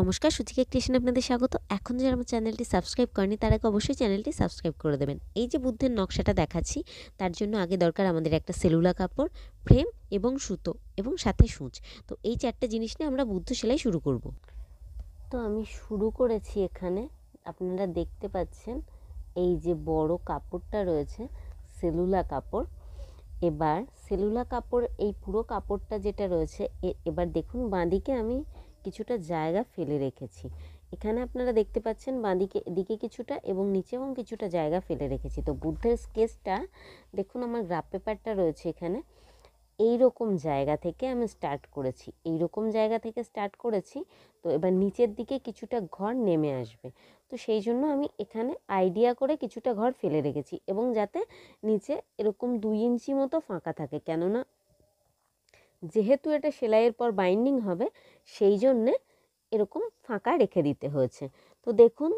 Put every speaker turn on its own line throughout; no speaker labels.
নমস্কার সুচিকা কৃষ্ণ আপনাদের স্বাগত এখন যারা আমার চ্যানেলটি সাবস্ক্রাইব করেনি তারা অবশ্যই চ্যানেলটি সাবস্ক্রাইব করে দেবেন এই যে বুদ্ধের নকশাটা দেখাচ্ছি তার জন্য আগে দরকার আমাদের একটা সেলুলা কাপড় ফ্রেম এবং সুতো এবং সাথে সূচ তো এই চারটে জিনিস নিয়ে আমরা বুদ্ধ সেলাই শুরু করব তো আমি শুরু করেছি এখানে আপনারা দেখতে পাচ্ছেন এই যে বড় কাপড়টা রয়েছে সেলুলা কাপড় এবার সেলুলা কাপড় এই পুরো কাপড়টা যেটা রয়েছে এবার দেখুন বাঁদিকে আমি কিছুটা জায়গা ফেলে রেখেছি এখানে আপনারা দেখতে পাচ্ছেন বাঁদিকে এদিকে কিছুটা এবং নিচে এবং কিছুটা জায়গা ফেলে রেখেছি তো বুদ্ধের স্কেচটা দেখুন আমার গ্রাফ পেপারটা রয়েছে এখানে এই রকম জায়গা থেকে আমি স্টার্ট করেছি এই রকম জায়গা থেকে স্টার্ট করেছি তো এবার নিচের দিকে কিছুটা ঘর নেমে আসবে তো সেই জন্য আমি এখানে আইডিয়া করে কিছুটা ঘর ফেলে রেখেছি এবং যাতে নিচে এরকম দুই ইঞ্চি মতো ফাঁকা থাকে কেননা যেহেতু এটা সেলাইয়ের পর বাইন্ডিং হবে সেই জন্যে এরকম ফাঁকা রেখে দিতে হয়েছে তো দেখুন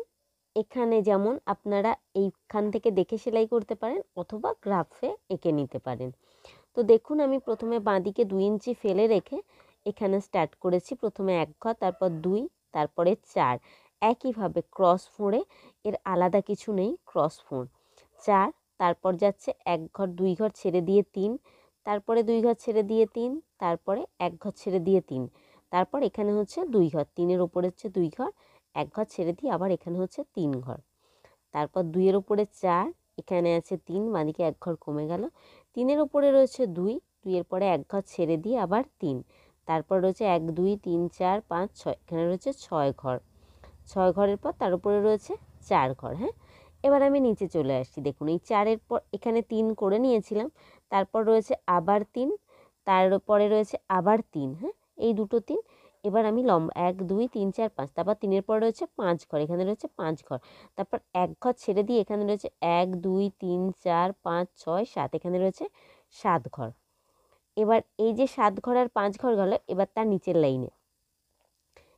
এখানে যেমন আপনারা এইখান থেকে দেখে সেলাই করতে পারেন অথবা গ্রাফে এঁকে নিতে পারেন তো দেখুন আমি প্রথমে বাঁদিকে দুই ইঞ্চি ফেলে রেখে এখানে স্টার্ট করেছি প্রথমে এক ঘর তারপর দুই তারপরে চার একইভাবে ক্রস ফোঁড়ে এর আলাদা কিছু নেই ক্রস ফোঁড় চার তারপর যাচ্ছে এক ঘর দুই ঘর ছেড়ে দিয়ে তিন তারপরে দুই ঘর ছেড়ে দিয়ে তিন তারপরে এক ঘর ছেড়ে দিয়ে তিন তারপর এখানে হচ্ছে দুই ঘর তিনের ওপরে হচ্ছে দুই ঘর এক ঘর ছেড়ে দিয়ে আবার এখানে হচ্ছে তিন ঘর তারপর দুইয়ের ওপরে চার এখানে আছে তিন বাঁদিকে এক ঘর কমে গেল তিনের ওপরে রয়েছে দুই দুইয়ের পরে এক ঘর ছেড়ে দিয়ে আবার তিন তারপর রয়েছে এক দুই তিন চার পাঁচ ছয় এখানে রয়েছে ছয় ঘর ছয় ঘরের পর তার উপরে রয়েছে চার ঘর হ্যাঁ এবার আমি নিচে চলে আসছি দেখুন এই চারের পর এখানে তিন করে নিয়েছিলাম তারপর রয়েছে আবার তিন তারপরে রয়েছে আবার তিন হ্যাঁ এই দুটো তিন এবার আমি লম্বা এক দুই তিন চার পাঁচ তারপর তিনের পর রয়েছে পাঁচ ঘর এখানে রয়েছে পাঁচ ঘর তারপর এক ঘর ছেড়ে দিয়ে এখানে রয়েছে এক দুই তিন চার পাঁচ ছয় সাত এখানে রয়েছে সাত ঘর এবার এই যে সাত ঘর আর পাঁচ ঘর গেল এবার তার নিচের লাইনে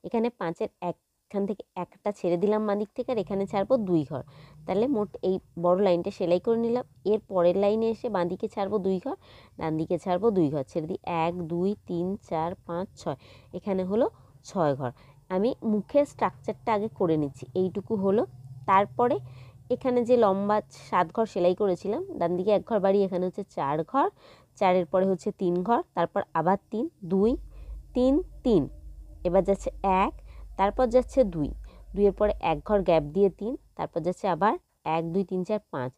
এখানে পাঁচের এক এখান থেকে একটা ছেড়ে দিলাম বাঁদিক থেকে আর এখানে ছাড়বো দুই ঘর তাহলে মোট এই বড় লাইনটা সেলাই করে নিলাম এর পরের লাইনে এসে বাঁদিকে ছাড়বো দুই ঘর ডান দিকে ছাড়বো দুই ঘর ছেড়ে দিই এক দুই তিন চার পাঁচ ছয় এখানে হলো ছয় ঘর আমি মুখের স্ট্রাকচারটা আগে করে নিচ্ছি এইটুকু হলো তারপরে এখানে যে লম্বা সাত ঘর সেলাই করেছিলাম ডান দিকে এক ঘর বাড়ি এখানে হচ্ছে চার ঘর চারের পরে হচ্ছে তিন ঘর তারপর আবার তিন দুই তিন তিন এবার যাচ্ছে এক তারপর যাচ্ছে দুই দুইয়ের পরে এক ঘর গ্যাপ দিয়ে তিন তারপর যাচ্ছে আবার এক দুই তিন চার পাঁচ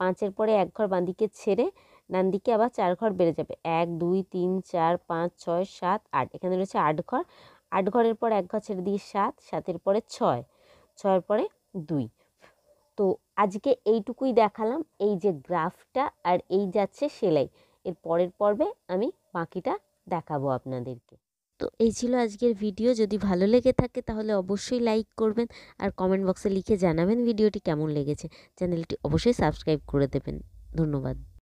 পাঁচের পরে এক ঘর বাঁ দিকে ছেড়ে ডান দিকে আবার চার ঘর বেড়ে যাবে এক দুই তিন চার পাঁচ ছয় সাত আট এখানে রয়েছে আট ঘর আট ঘরের পর এক ঘর ছেড়ে দিয়ে সাত সাতের পরে ছয় ছয়ের পরে দুই তো আজকে এইটুকুই দেখালাম এই যে গ্রাফটা আর এই যাচ্ছে সেলাই এর পরের পর্বে আমি বাকিটা দেখাবো আপনাদেরকে তো এই ছিল আজকের ভিডিও যদি ভালো লেগে থাকে তাহলে অবশ্যই লাইক করবেন আর কমেন্ট বক্সে লিখে জানাবেন ভিডিওটি কেমন লেগেছে চ্যানেলটি অবশ্যই সাবস্ক্রাইব করে দেবেন ধন্যবাদ